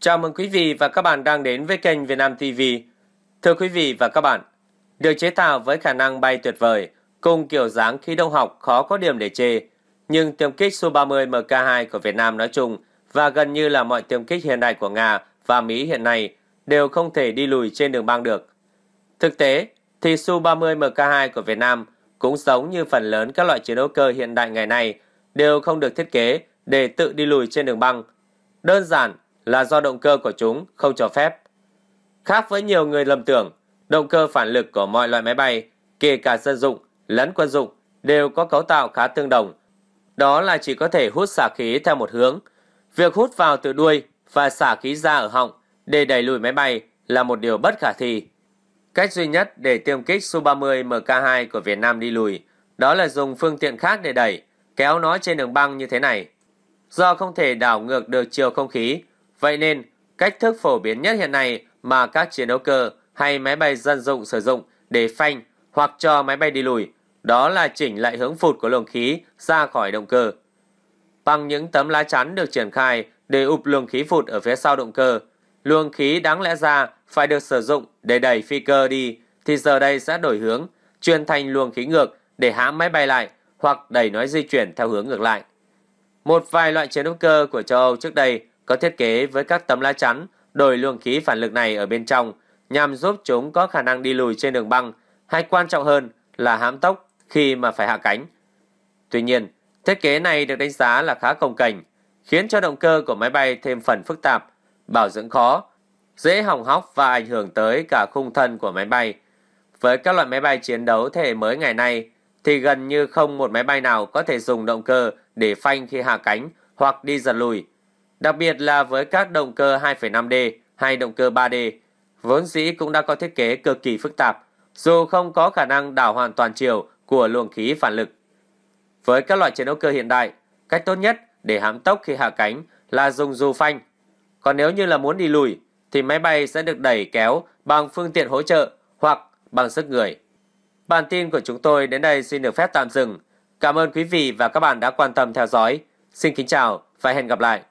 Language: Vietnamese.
Chào mừng quý vị và các bạn đang đến với kênh Việt Nam TV. Thưa quý vị và các bạn, được chế tạo với khả năng bay tuyệt vời, cùng kiểu dáng khí đông học khó có điểm để chê, nhưng tiêm kích Su-30 MK2 của Việt Nam nói chung và gần như là mọi tiêm kích hiện đại của Nga và Mỹ hiện nay đều không thể đi lùi trên đường băng được. Thực tế, thì Su-30 MK2 của Việt Nam cũng giống như phần lớn các loại chiến đấu cơ hiện đại ngày nay đều không được thiết kế để tự đi lùi trên đường băng. Đơn giản là do động cơ của chúng không cho phép. Khác với nhiều người lầm tưởng, động cơ phản lực của mọi loại máy bay, kể cả dân dụng, lẫn quân dụng, đều có cấu tạo khá tương đồng. Đó là chỉ có thể hút xả khí theo một hướng. Việc hút vào từ đuôi và xả khí ra ở họng để đẩy lùi máy bay là một điều bất khả thi. Cách duy nhất để tiêm kích Su-30 MK2 của Việt Nam đi lùi đó là dùng phương tiện khác để đẩy, kéo nó trên đường băng như thế này. Do không thể đảo ngược được chiều không khí, Vậy nên, cách thức phổ biến nhất hiện nay mà các chiến đấu cơ hay máy bay dân dụng sử dụng để phanh hoặc cho máy bay đi lùi, đó là chỉnh lại hướng phụt của luồng khí ra khỏi động cơ. Bằng những tấm lá chắn được triển khai để ụp luồng khí phụt ở phía sau động cơ, luồng khí đáng lẽ ra phải được sử dụng để đẩy phi cơ đi thì giờ đây sẽ đổi hướng, truyền thành luồng khí ngược để hãm máy bay lại hoặc đẩy nó di chuyển theo hướng ngược lại. Một vài loại chiến đấu cơ của châu Âu trước đây có thiết kế với các tấm lá chắn đổi luồng khí phản lực này ở bên trong nhằm giúp chúng có khả năng đi lùi trên đường băng hay quan trọng hơn là hãm tốc khi mà phải hạ cánh. Tuy nhiên, thiết kế này được đánh giá là khá công cảnh, khiến cho động cơ của máy bay thêm phần phức tạp, bảo dưỡng khó, dễ hỏng hóc và ảnh hưởng tới cả khung thân của máy bay. Với các loại máy bay chiến đấu thế hệ mới ngày nay, thì gần như không một máy bay nào có thể dùng động cơ để phanh khi hạ cánh hoặc đi giật lùi đặc biệt là với các động cơ 2,5D hay động cơ 3D, vốn dĩ cũng đã có thiết kế cực kỳ phức tạp, dù không có khả năng đảo hoàn toàn chiều của luồng khí phản lực. Với các loại chiến đấu cơ hiện đại, cách tốt nhất để hãm tốc khi hạ cánh là dùng dù phanh. Còn nếu như là muốn đi lùi, thì máy bay sẽ được đẩy kéo bằng phương tiện hỗ trợ hoặc bằng sức người. Bản tin của chúng tôi đến đây xin được phép tạm dừng. Cảm ơn quý vị và các bạn đã quan tâm theo dõi. Xin kính chào và hẹn gặp lại.